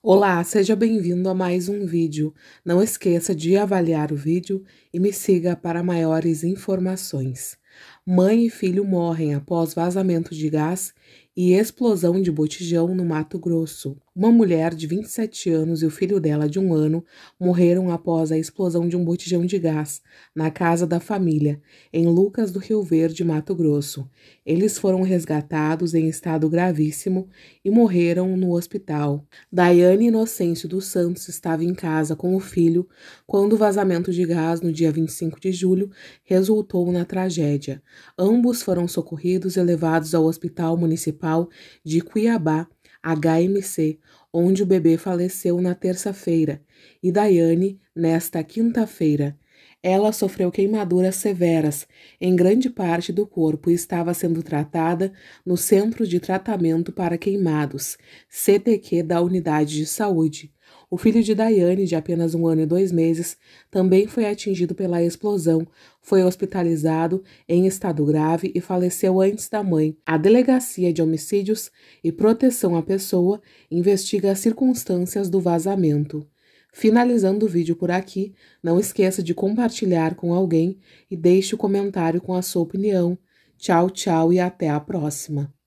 Olá, seja bem-vindo a mais um vídeo. Não esqueça de avaliar o vídeo e me siga para maiores informações. Mãe e filho morrem após vazamento de gás e explosão de botijão no Mato Grosso. Uma mulher de 27 anos e o filho dela de um ano morreram após a explosão de um botijão de gás na casa da família, em Lucas do Rio Verde, Mato Grosso. Eles foram resgatados em estado gravíssimo e morreram no hospital. Daiane Inocêncio dos Santos estava em casa com o filho quando o vazamento de gás no dia 25 de julho resultou na tragédia. Ambos foram socorridos e levados ao Hospital Municipal de Cuiabá, HMC, onde o bebê faleceu na terça-feira, e Daiane nesta quinta-feira. Ela sofreu queimaduras severas em grande parte do corpo e estava sendo tratada no Centro de Tratamento para Queimados, CTQ da Unidade de Saúde. O filho de Daiane, de apenas um ano e dois meses, também foi atingido pela explosão, foi hospitalizado em estado grave e faleceu antes da mãe. A Delegacia de Homicídios e Proteção à Pessoa investiga as circunstâncias do vazamento. Finalizando o vídeo por aqui, não esqueça de compartilhar com alguém e deixe o um comentário com a sua opinião. Tchau, tchau e até a próxima!